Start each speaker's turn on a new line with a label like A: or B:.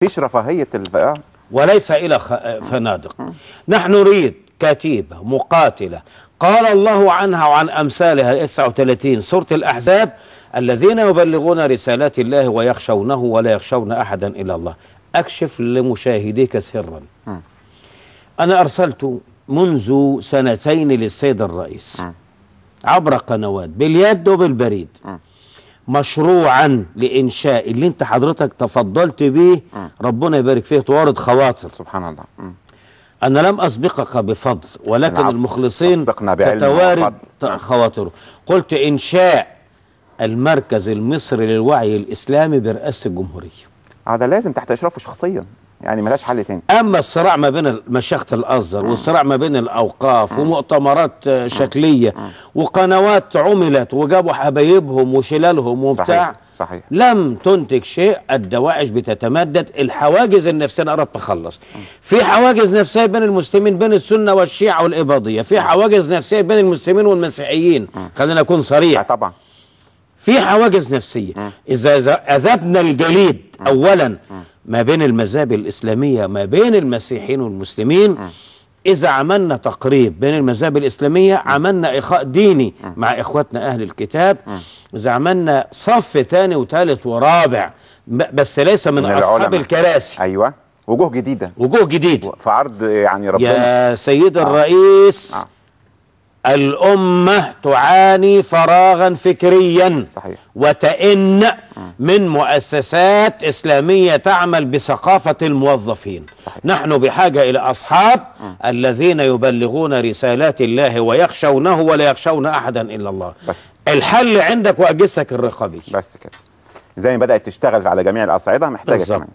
A: فيش رفاهية الفئة وليس إلى فنادق نحن نريد كتيبة مقاتلة قال الله عنها وعن أمثالها 39 سورة الأحزاب الذين يبلغون رسالات الله ويخشونه ولا يخشون أحدا إلا الله أكشف لمشاهديك سرا أنا أرسلت منذ سنتين للسيد الرئيس عبر قنوات باليد وبالبريد مشروعا لانشاء اللي انت حضرتك تفضلت بيه ربنا يبارك فيه توارد خواطر سبحان الله م. أنا لم أسبقك بفضل ولكن المخلصين تتوارد خواطره قلت إنشاء المركز المصري للوعي الإسلامي برئاسة الجمهورية هذا لازم تحت إشرافه
B: شخصيا يعني ملاش حل تاني
A: اما الصراع ما بين مشيخه الازهر والصراع ما بين الاوقاف ومؤتمرات آه، شكليه وقنوات عملت وجابوا حبايبهم وشلالهم وبتاع صحيح. صحيح. لم تنتج شيء الدواعش بتتمدد الحواجز النفسيه انا قربت اخلص في حواجز نفسيه بين المسلمين بين السنه والشيعه والاباضيه في حواجز نفسيه بين المسلمين والمسيحيين خلينا اكون صريح آه، طبعا في حواجز نفسيه اذا اذبنا الجليد اولا ما بين المذاهب الإسلامية ما بين المسيحيين والمسلمين إذا عملنا تقريب بين المذاهب الإسلامية عملنا إخاء ديني مع إخواتنا أهل الكتاب إذا عملنا صف ثاني وثالث ورابع بس ليس من, من أصحاب
B: الكراسي أيوة وجوه جديدة وجوه جديدة في عرض يعني ربنا يا سيد آه. الرئيس آه. الأمة تعاني فراغا فكريا
A: صحيح. وتئن من مؤسسات إسلامية تعمل بثقافة الموظفين نحن بحاجة إلى أصحاب الذين يبلغون رسالات الله ويخشونه ولا يخشون أحدا إلا الله بس.
B: الحل عندك وأجسك الرقابي بس كده زي ما بدأت تشتغل على جميع الأصعدة محتاجة كمان